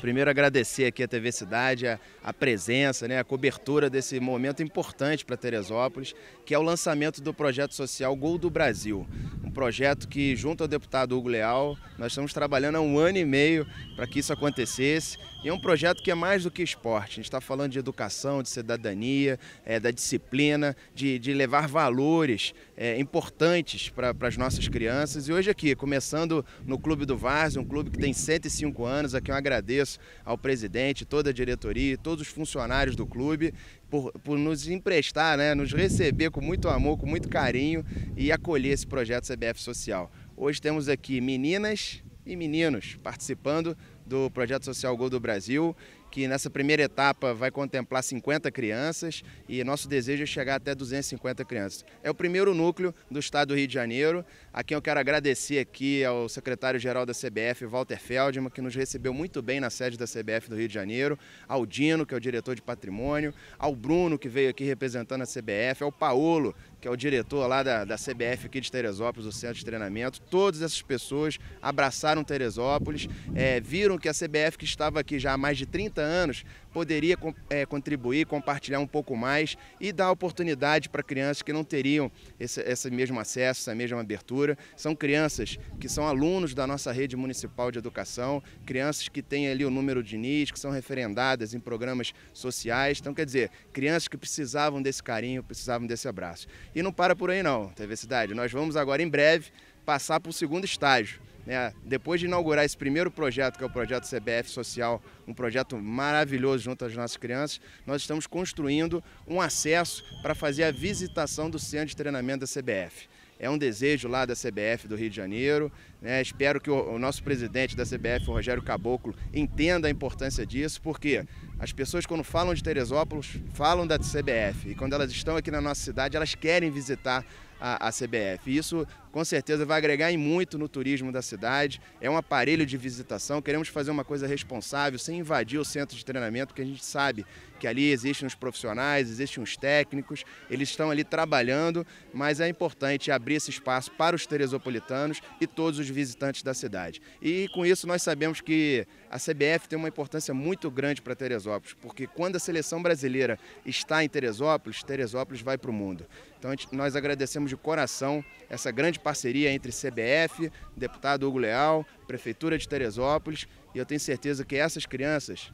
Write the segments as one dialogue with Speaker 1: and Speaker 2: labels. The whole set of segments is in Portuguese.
Speaker 1: Primeiro agradecer aqui a TV Cidade, a, a, presença, né, a cobertura desse momento importante para Teresópolis, que é o lançamento do projeto social Gol do Brasil. Um projeto que, junto ao deputado Hugo Leal, nós estamos trabalhando há um ano e meio para que isso acontecesse. E é um projeto que é mais do que esporte. A gente está falando de educação, de cidadania, é, da disciplina, de, de levar valores é, importantes para as nossas crianças. E hoje aqui, começando no Clube do Várzea, um clube que tem 105 anos, aqui eu agradeço agradeço ao presidente, toda a diretoria, todos os funcionários do clube por, por nos emprestar, né, nos receber com muito amor, com muito carinho e acolher esse projeto CBF Social. Hoje temos aqui meninas e meninos participando do projeto social Gol do Brasil que nessa primeira etapa vai contemplar 50 crianças e nosso desejo é chegar até 250 crianças. É o primeiro núcleo do estado do Rio de Janeiro, a quem eu quero agradecer aqui ao é secretário-geral da CBF, Walter Feldman, que nos recebeu muito bem na sede da CBF do Rio de Janeiro, ao Dino, que é o diretor de patrimônio, ao Bruno, que veio aqui representando a CBF, ao Paolo, que é o diretor lá da, da CBF aqui de Teresópolis, o centro de treinamento. Todas essas pessoas abraçaram Teresópolis, é, viram que a CBF, que estava aqui já há mais de 30 anos, poderia é, contribuir, compartilhar um pouco mais e dar oportunidade para crianças que não teriam esse, esse mesmo acesso, essa mesma abertura. São crianças que são alunos da nossa rede municipal de educação, crianças que têm ali o número de NIS, que são referendadas em programas sociais. Então, quer dizer, crianças que precisavam desse carinho, precisavam desse abraço. E não para por aí não, TV Cidade. Nós vamos agora em breve passar para o segundo estágio. Né? Depois de inaugurar esse primeiro projeto, que é o projeto CBF Social, um projeto maravilhoso junto às nossas crianças, nós estamos construindo um acesso para fazer a visitação do centro de treinamento da CBF é um desejo lá da CBF do Rio de Janeiro. Né? Espero que o, o, nosso presidente da CBF, o Rogério Caboclo, entenda a importância disso, porque as pessoas, quando falam de Teresópolis, falam da CBF. E quando elas estão aqui na nossa cidade, elas querem visitar a, a CBF. E isso com certeza vai agregar em muito no turismo da cidade. É um aparelho de visitação. Queremos fazer uma coisa responsável, sem invadir o centro de treinamento, que a gente sabe que ali existem os profissionais, existem os técnicos, eles estão ali trabalhando, mas é importante abrir esse espaço para os teresopolitanos e todos os visitantes da cidade. E com isso nós sabemos que a CBF tem uma importância muito grande para Teresópolis, porque quando a seleção brasileira está em Teresópolis, Teresópolis vai para o mundo. Então nós agradecemos de coração essa grande parceria entre CBF, deputado Hugo Leal, Prefeitura de Teresópolis, e eu tenho certeza que essas crianças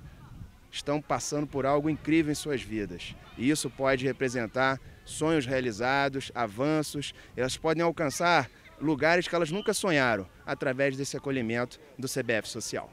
Speaker 1: estão passando por algo incrível em suas vidas. E isso pode representar sonhos realizados, avanços, elas podem alcançar lugares que elas nunca sonharam através desse acolhimento do CBF Social.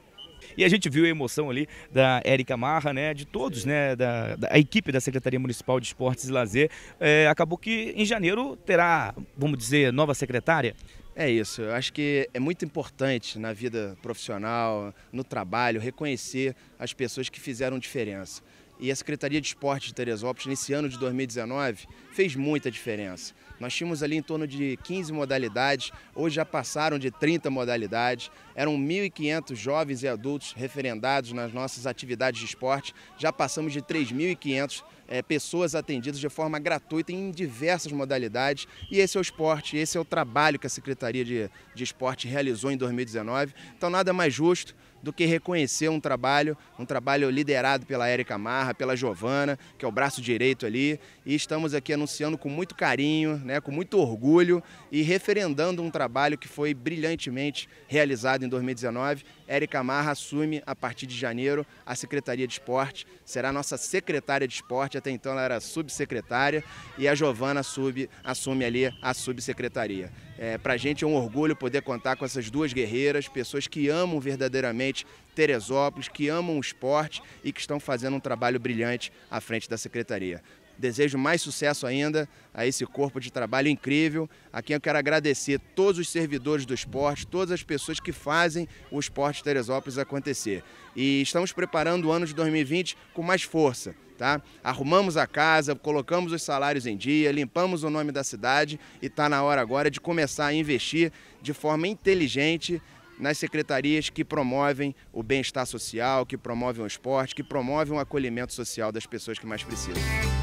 Speaker 1: E a gente viu a emoção ali da Érica Marra, né, de todos, né, da, da equipe da Secretaria Municipal de Esportes e Lazer. É, acabou que em janeiro terá, vamos dizer, nova secretária? É isso, eu acho que é muito importante na vida profissional, no trabalho, reconhecer as pessoas que fizeram diferença. E a Secretaria de Esportes de Teresópolis, nesse ano de 2019, fez muita diferença. Nós tínhamos ali em torno de 15 modalidades, hoje já passaram de 30 modalidades. Eram 1.500 jovens e adultos referendados nas nossas atividades de esporte. Já passamos de 3.500 é, eh, pessoas atendidas de forma gratuita em diversas modalidades. E esse é o esporte, esse é o trabalho que a Secretaria de, de Esporte realizou em 2019. Então, nada mais justo do que reconhecer um trabalho, um trabalho liderado pela Érica Marra, pela Giovana, que é o braço direito ali, e estamos aqui anunciando com muito carinho, né, com muito orgulho e referendando um trabalho que foi brilhantemente realizado em 2019. Érica Marra assume a partir de janeiro a Secretaria de Esporte, será nossa secretária de esporte, até então ela era subsecretária, e a Giovana assume, assume ali a subsecretaria. É, Para a gente é um orgulho poder contar com essas duas guerreiras, pessoas que amam verdadeiramente Teresópolis, que amam o esporte e que estão fazendo um trabalho brilhante à frente da Secretaria. Desejo mais sucesso ainda a esse corpo de trabalho incrível, a quem eu quero agradecer todos os servidores do esporte, todas as pessoas que fazem o esporte Teresópolis acontecer. E estamos preparando o ano de 2020 com mais força. Tá? Arrumamos a casa, colocamos os salários em dia, limpamos o nome da cidade e está na hora agora de começar a investir de forma inteligente nas secretarias que promovem o bem-estar social, que promovem o esporte, que promovem o acolhimento social das pessoas que mais precisam.